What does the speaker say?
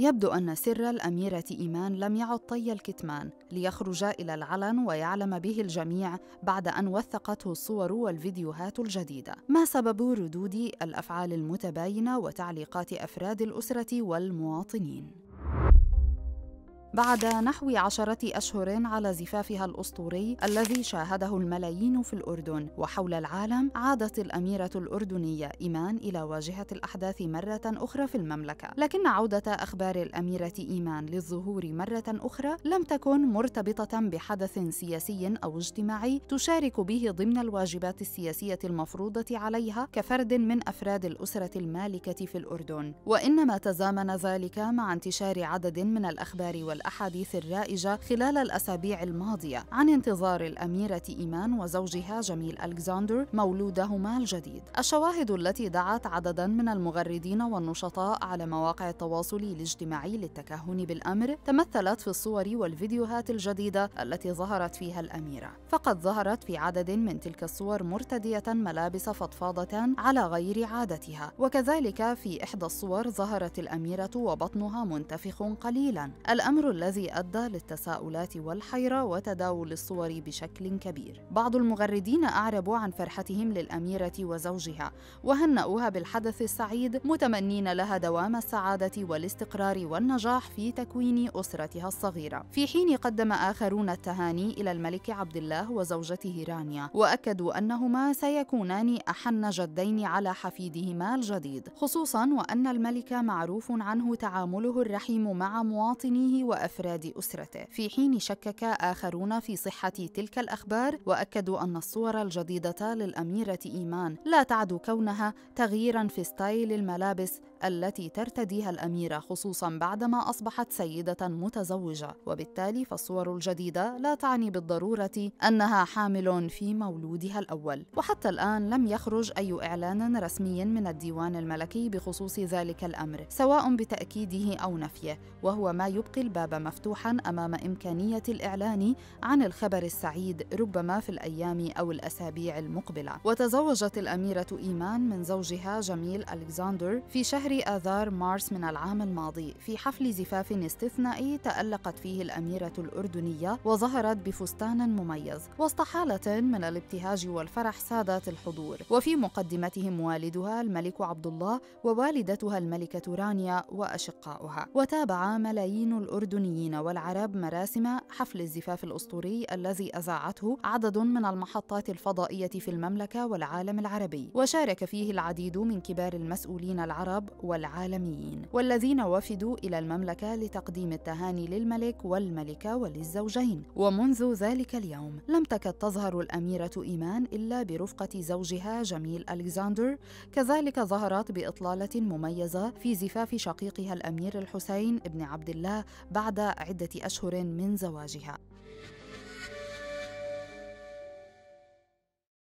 يبدو أن سر الأميرة إيمان لم يعد طي الكتمان ليخرج إلى العلن ويعلم به الجميع بعد أن وثقته الصور والفيديوهات الجديدة. ما سبب ردود الأفعال المتباينة وتعليقات أفراد الأسرة والمواطنين؟ بعد نحو عشرة أشهر على زفافها الأسطوري الذي شاهده الملايين في الأردن وحول العالم عادت الأميرة الأردنية إيمان إلى واجهة الأحداث مرة أخرى في المملكة لكن عودة أخبار الأميرة إيمان للظهور مرة أخرى لم تكن مرتبطة بحدث سياسي أو اجتماعي تشارك به ضمن الواجبات السياسية المفروضة عليها كفرد من أفراد الأسرة المالكة في الأردن وإنما تزامن ذلك مع انتشار عدد من الأخبار وال والأحاديث الرائجة خلال الأسابيع الماضية عن انتظار الأميرة إيمان وزوجها جميل ألكساندر مولودهما الجديد الشواهد التي دعت عددا من المغردين والنشطاء على مواقع التواصل الاجتماعي للتكهن بالأمر تمثلت في الصور والفيديوهات الجديدة التي ظهرت فيها الأميرة فقد ظهرت في عدد من تلك الصور مرتدية ملابس فضفاضة على غير عادتها وكذلك في إحدى الصور ظهرت الأميرة وبطنها منتفخ قليلا الأمر الذي أدى للتساؤلات والحيرة وتداول الصور بشكل كبير بعض المغردين أعربوا عن فرحتهم للأميرة وزوجها وهنأوها بالحدث السعيد متمنين لها دوام السعادة والاستقرار والنجاح في تكوين أسرتها الصغيرة في حين قدم آخرون التهاني إلى الملك عبد الله وزوجته رانيا وأكدوا أنهما سيكونان أحن جدين على حفيدهما الجديد خصوصا وأن الملك معروف عنه تعامله الرحيم مع مواطنيه وأفراد أسرته في حين شكك آخرون في صحة تلك الأخبار وأكدوا أن الصور الجديدة للأميرة إيمان لا تعد كونها تغييرا في ستايل الملابس التي ترتديها الأميرة خصوصا بعدما أصبحت سيدة متزوجة وبالتالي فالصور الجديدة لا تعني بالضرورة أنها حامل في مولودها الأول وحتى الآن لم يخرج أي إعلان رسمي من الديوان الملكي بخصوص ذلك الأمر سواء بتأكيده أو نفيه وهو ما يبقي الباب مفتوحا أمام إمكانية الإعلان عن الخبر السعيد ربما في الأيام أو الأسابيع المقبلة وتزوجت الأميرة إيمان من زوجها جميل ألكساندر في شهر شهر آذار مارس من العام الماضي في حفل زفاف استثنائي تألقت فيه الأميرة الأردنية وظهرت بفستان مميز وسط حالة من الابتهاج والفرح سادت الحضور وفي مقدمتهم والدها الملك عبد الله ووالدتها الملكة رانيا وأشقاؤها وتابع ملايين الأردنيين والعرب مراسم حفل الزفاف الأسطوري الذي أذاعته عدد من المحطات الفضائية في المملكة والعالم العربي وشارك فيه العديد من كبار المسؤولين العرب والعالميين والذين وفدوا إلى المملكة لتقديم التهاني للملك والملكة وللزوجين ومنذ ذلك اليوم لم تكد تظهر الأميرة إيمان إلا برفقة زوجها جميل ألكساندر كذلك ظهرت بإطلالة مميزة في زفاف شقيقها الأمير الحسين بن عبد الله بعد عدة أشهر من زواجها